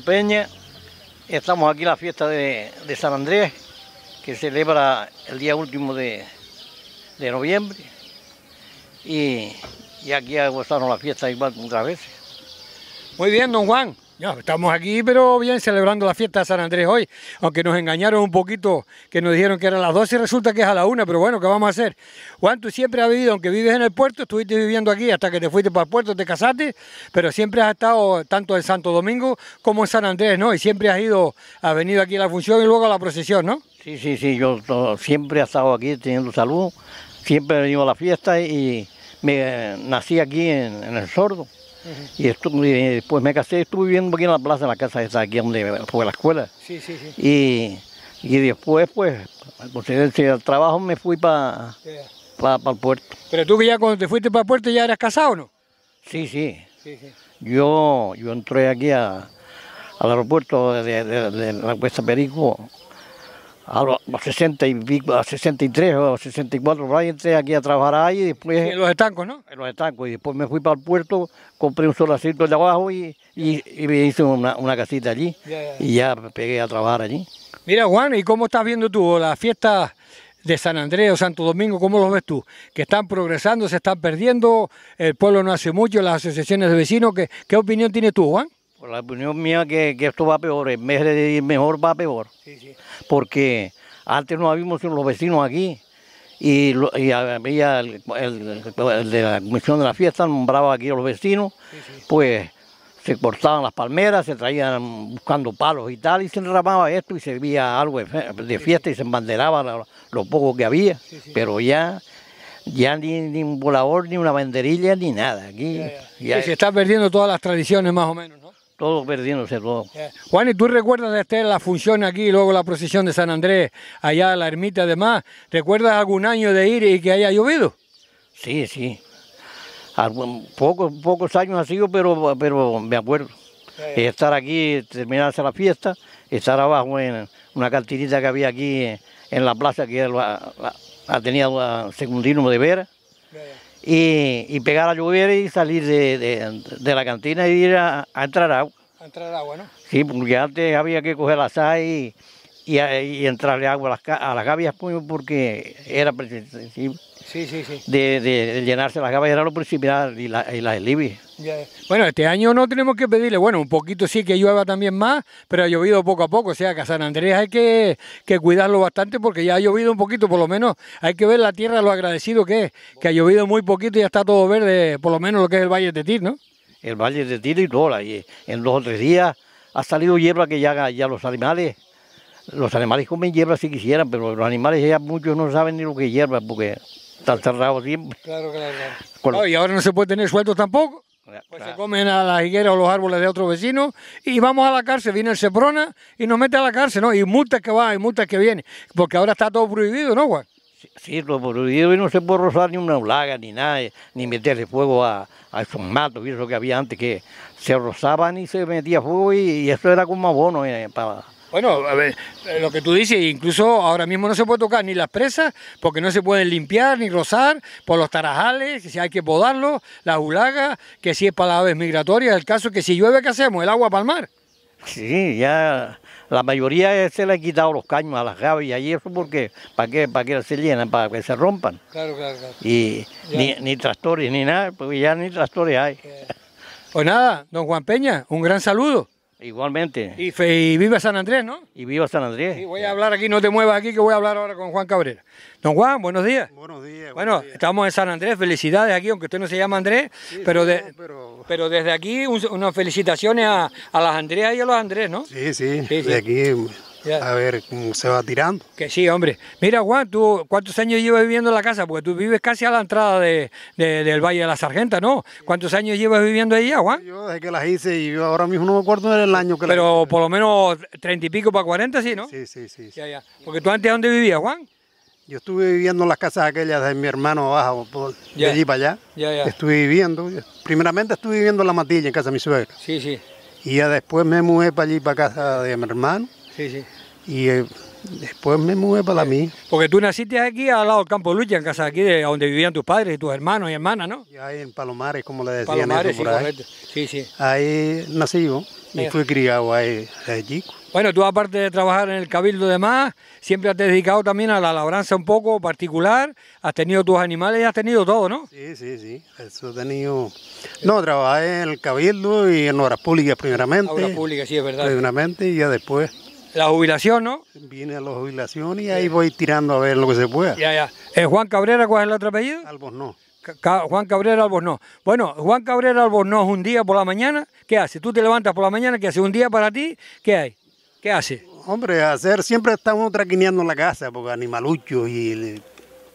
Peña. Estamos aquí en la fiesta de, San Andrés, que se celebra el día último de, noviembre. Y, aquí ha gozado la fiesta igual muchas veces. Muy bien, don Juan estamos aquí, pero bien, celebrando la fiesta de San Andrés hoy, aunque nos engañaron un poquito, que nos dijeron que era a las 12 y resulta que es a la 1, pero bueno, ¿qué vamos a hacer? Juan, tú siempre has vivido, aunque vives en el puerto, estuviste viviendo aquí hasta que te fuiste para el puerto, te casaste, pero siempre has estado tanto en Santo Domingo como en San Andrés, ¿no? Y siempre has ido, has venido aquí a la función y luego a la procesión, ¿no? Sí, sí, sí, yo siempre he estado aquí teniendo salud, siempre he venido a la fiesta y me nací aquí en El Sordo. Y después eh, me casé, estuve viviendo aquí en la plaza, en la casa esa aquí donde fue la escuela. Sí, sí, sí. Y, después, pues, por pues, el eh, trabajo me fui para el puerto. Pero tú que ya cuando te fuiste para el puerto ya eras casado, ¿no? Sí, sí. Yo, yo entré aquí al aeropuerto de, de la Cuesta Perico a los 60 y a 63 o 64, entré aquí a trabajar ahí y después... en los estancos, ¿no? En los estancos, y después me fui para el puerto, compré un solacito de abajo y, me hice una, casita allí y ya. y ya pegué a trabajar allí. Mira Juan, ¿y cómo estás viendo tú las fiestas de San Andrés o Santo Domingo? ¿Cómo los ves tú? Que están progresando, se están perdiendo, el pueblo no hace mucho, las asociaciones de vecinos, ¿qué, qué opinión tienes tú Juan? la opinión mía que, que esto va peor, en vez de ir mejor va peor. Porque antes no habíamos los vecinos aquí y, había el, de la comisión de la fiesta nombraba aquí a los vecinos, pues se cortaban las palmeras, se traían buscando palos y tal, y se enramaba esto y servía algo de fiesta y se embanderaba lo, poco que había, pero ya, ya ni, un volador, ni una banderilla, ni nada. Aquí, se están perdiendo todas las tradiciones más o menos todo perdiéndose todo. Juan, ¿y tú recuerdas este, la función aquí luego la procesión de San Andrés, allá a la ermita además? ¿Recuerdas algún año de ir y que haya llovido? Sí, sí. pocos, pocos años ha sido, pero, pero me acuerdo. Eh, estar aquí, terminarse la fiesta, estar abajo en una cartilita que había aquí en la plaza que ha tenido la tenía de Vera y, y pegar la lluvia y salir de, de, la cantina y ir a, entrar agua. A entrar agua, ¿no? Sí, porque antes había que coger la sal y, y, entrarle agua a las, a las gavias pues, porque era sí, sí, sí. De, llenarse las gavias era lo principal y, la, y las libias bueno, este año no tenemos que pedirle, bueno, un poquito sí que llueva también más, pero ha llovido poco a poco, o sea que a San Andrés hay que, cuidarlo bastante porque ya ha llovido un poquito, por lo menos hay que ver la tierra lo agradecido que es, que ha llovido muy poquito y ya está todo verde, por lo menos lo que es el Valle de Tir, ¿no? El Valle de Tir y todo... en dos o tres días ha salido hierba que ya, ya los animales los animales comen hierba si quisieran, pero los animales ya muchos no saben ni lo que es hierba porque están cerrados siempre. Claro, claro, claro. y ahora no se puede tener sueltos tampoco. Pues se comen a las higueras o los árboles de otros vecinos y vamos a la cárcel. Viene el Ceprona y nos mete a la cárcel, ¿no? Y multas que va y multas que vienen. Porque ahora está todo prohibido, ¿no, Juan? Sí, todo prohibido y no se puede rozar ni una blaga ni nada, eh, ni meterle fuego a, esos matos y lo que había antes, que se rozaban y se metía fuego y, eso era como abono eh, para bueno, a ver, eh, lo que tú dices, incluso ahora mismo no se puede tocar ni las presas, porque no se pueden limpiar ni rozar, por los tarajales, que si hay que podarlos, las ulagas, que si es para las aves migratorias, el caso es que si llueve, ¿qué hacemos? ¿El agua para el mar? Sí, ya la mayoría se le ha quitado los caños a las gavias y eso porque, ¿para qué? ¿Para que se llenan? ¿Para que se rompan? Claro, claro, claro. Y ni, ni, tractores ni nada, porque ya ni tractores hay. Pues nada, don Juan Peña, un gran saludo. Igualmente. Y, viva San Andrés, ¿no? Y viva San Andrés. Y voy a hablar aquí, no te muevas aquí, que voy a hablar ahora con Juan Cabrera. Don Juan, buenos días. Buenos días. Bueno, estamos en San Andrés, felicidades aquí, aunque usted no se llama Andrés, pero, pero... desde aquí unas felicitaciones a, las Andreas y a los Andrés, ¿no? Sí, sí, sí aquí a ver cómo se va tirando. Que sí, hombre. Mira, Juan, ¿tú cuántos años llevas viviendo en la casa? Porque tú vives casi a la entrada del Valle de la Sargenta, ¿no? ¿Cuántos años llevas viviendo ahí Juan? Yo desde que las hice y yo ahora mismo no me acuerdo del año que Pero las hice. por lo menos treinta y pico para cuarenta, ¿sí, no? Sí, sí, sí. Ya, ya. Porque tú antes, ¿dónde vivías, Juan? Yo estuve viviendo en las casas aquellas de mi hermano abajo, de allí para allá. Ya, Estuve viviendo, primeramente estuve viviendo en la matilla, en casa de mi suegra. Sí, sí. Y ya después me mudé para allí, para casa de mi hermano. Sí, sí. Y eh, después me mueve para mí. Porque tú naciste aquí al lado del Campo Lucha, en casa de aquí, de, donde vivían tus padres, y tus hermanos y hermanas, ¿no? Y ahí en Palomares, como le decían. Palomares, eso, sí, sí, sí. Ahí nací yo y fui criado ahí allí. Bueno, tú aparte de trabajar en el Cabildo de Más, siempre has dedicado también a la labranza un poco particular, has tenido tus animales y has tenido todo, ¿no? Sí, sí, sí, eso he tenido... No, trabajé en el Cabildo y en obras públicas primeramente. Obras públicas, sí, es verdad. Primeramente y ya después la jubilación, ¿no? Viene a la jubilación y ahí voy tirando a ver lo que se pueda. Ya, ya. ¿Es eh, Juan Cabrera cuál es el otro apellido? Albornoz. Juan Cabrera no. Bueno, Juan Cabrera es un día por la mañana, ¿qué hace? Tú te levantas por la mañana, ¿qué hace? Un día para ti, ¿qué hay? ¿Qué hace? Hombre, hacer siempre estamos uno traquineando la casa, porque animaluchos y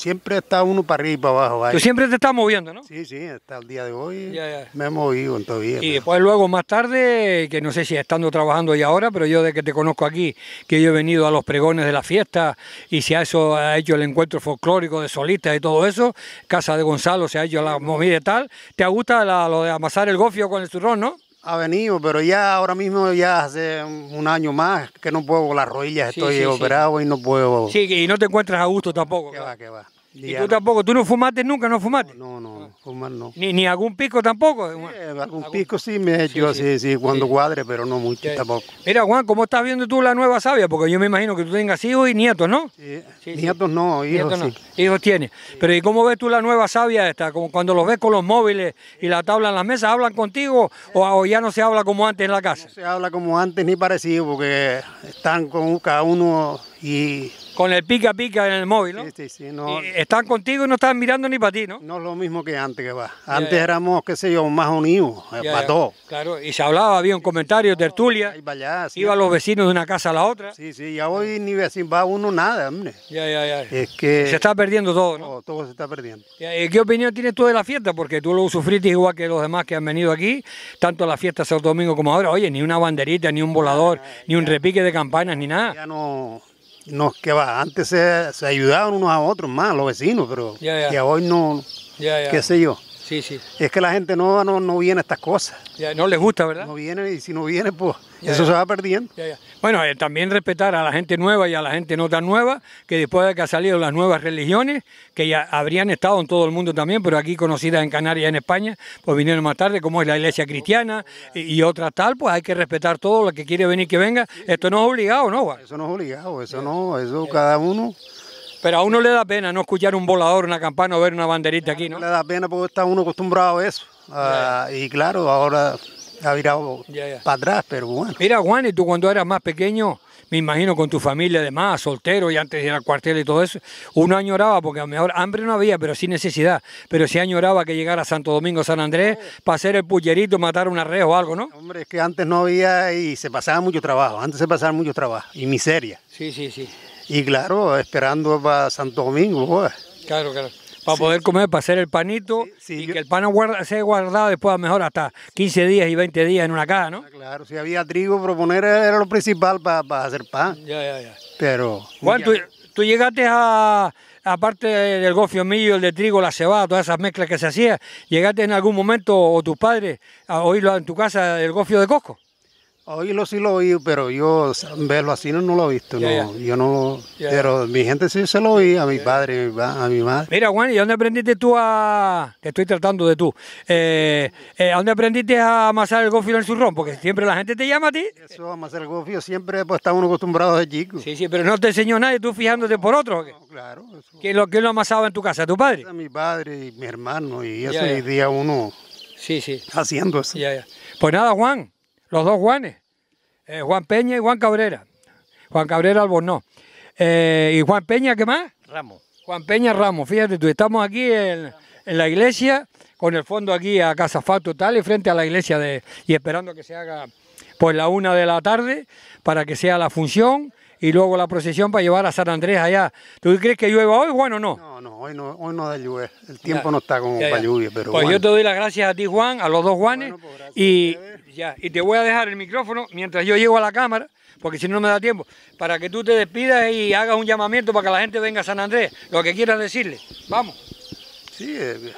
siempre está uno para arriba y para abajo. Tú siempre te estás moviendo, ¿no? Sí, sí, hasta el día de hoy me he movido todavía. Y después luego más tarde, que no sé si estando trabajando ya ahora, pero yo de que te conozco aquí, que yo he venido a los pregones de la fiesta y si ha, eso, ha hecho el encuentro folclórico de solistas y todo eso, Casa de Gonzalo se ha hecho la movida y tal, ¿te gusta lo de amasar el gofio con el turrón, no? Ha venido, pero ya ahora mismo, ya hace un año más que no puedo, las rodillas estoy operado y no puedo. Sí, y no te encuentras a gusto tampoco. Que va, que va. Y, tú tampoco, tú no fumaste nunca, no fumaste. No, no. Ni, ni algún pico tampoco. Sí, algún, pico sí me he hecho sí, sí, cuando cuadre, pero no mucho tampoco. Mira, Juan, ¿cómo estás viendo tú la nueva sabia Porque yo me imagino que tú tengas hijos y nietos, ¿no? Sí, nietos no, hijos sí. Hijos tienes. Pero ¿y cómo ves tú la nueva savia esta? Como cuando los ves con los móviles y la tabla en las mesa, ¿hablan contigo o, ya no se habla como antes en la casa? No se habla como antes ni parecido porque están con cada uno y con el pica pica en el móvil, ¿no? Sí, sí, sí. están contigo y no están mirando ni para ti, ¿no? No es lo mismo que antes que va. Antes éramos, qué sé yo, más unidos, eh, para todos. Claro, y se hablaba, había un comentario, tertulia. y vaya sí, iba los vecinos de una casa a la otra. Sí, sí, ya hoy ni vecino va uno nada, hombre. Ya, ya, ya. Es que... Se está perdiendo todo, ¿no? Todo, se está perdiendo. ¿Qué opinión tienes tú de la fiesta? Porque tú lo sufriste igual que los demás que han venido aquí, tanto a la fiesta Santo Domingo como ahora. Oye, ni una banderita, ni un volador, ni un repique de campanas, ni nada. Ya no no, que va, antes se, se, ayudaban unos a otros más, los vecinos, pero que hoy no, qué sé yo. Sí, sí. Es que la gente no, no, no viene a estas cosas. no les gusta, ¿verdad? No viene y si no viene, pues eso se va perdiendo. Bueno, eh, también respetar a la gente nueva y a la gente no tan nueva, que después de que han salido las nuevas religiones, que ya habrían estado en todo el mundo también, pero aquí conocidas en Canarias y en España, pues vinieron más tarde, como es la iglesia cristiana y, otras tal, pues hay que respetar todo, lo que quiere venir que venga. Esto no es obligado, ¿no? Eso no es obligado, eso no, eso cada uno... Pero a uno le da pena no escuchar un volador, una campana o ver una banderita aquí, ¿no? Le da pena porque está uno acostumbrado a eso. Ah, y claro, ahora ha virado para atrás, pero bueno. Mira, Juan, y tú cuando eras más pequeño, me imagino con tu familia además, soltero y antes de ir al cuartel y todo eso, uno añoraba, porque a lo mejor hambre no había, pero sí necesidad, pero sí añoraba que llegara a Santo Domingo, San Andrés, oh. para hacer el pullerito, matar un arreo o algo, ¿no? Hombre, es que antes no había y se pasaba mucho trabajo, antes se pasaba mucho trabajo y miseria. Sí, sí, sí. Y claro, esperando para Santo Domingo. Pues. Claro, claro para poder comer, para hacer el panito y que el pan se sea guardado después a mejor hasta 15 días y 20 días en una caja, ¿no? Ah, claro, si había trigo, proponer era lo principal para, hacer pan. Ya, ya, ya. Pero... Juan, tú, llegaste a, aparte del gofio mío, el de trigo, la cebada, todas esas mezclas que se hacían, ¿llegaste en algún momento o tus padres a oírlo en tu casa el gofio de coco? Oílo sí lo oí, pero yo verlo así no, lo he visto. no. Yo no Pero mi gente sí se lo oí, a mi padre, a mi, madre. Mira, Juan, ¿y dónde aprendiste tú a.? Te estoy tratando de tú. Eh, eh dónde aprendiste a amasar el gofio en el zurrón? Porque siempre la gente te llama a ti. Eso, amasar el gofio, siempre pues, está uno acostumbrado de chico. Sí, sí, pero no te enseñó nadie tú fijándote por otro. No, claro. Eso. lo, que lo amasaba en tu casa? ¿Tu padre? Mi padre y mi hermano, y ese día uno. Sí, sí. Haciendo eso. Pues nada, Juan los dos Juanes. Eh, Juan Peña y Juan Cabrera. Juan Cabrera Albornoz. Eh, ¿Y Juan Peña qué más? Ramos. Juan Peña Ramos, fíjate tú, estamos aquí en, la iglesia, con el fondo aquí a Casafato tal, y frente a la iglesia de, y esperando que se haga pues la una de la tarde para que sea la función y luego la procesión para llevar a San Andrés allá. ¿Tú crees que llueva hoy, Juan, o no? No, no, hoy no, hoy no da lluvia. El tiempo no está como para lluvia, pero Pues yo te doy las gracias a ti, Juan, a los dos Juanes, pues, y, ya, y te voy a dejar el micrófono mientras yo llego a la cámara, porque si no me da tiempo, para que tú te despidas y hagas un llamamiento para que la gente venga a San Andrés, lo que quieras decirle. Vamos. Sí, eh,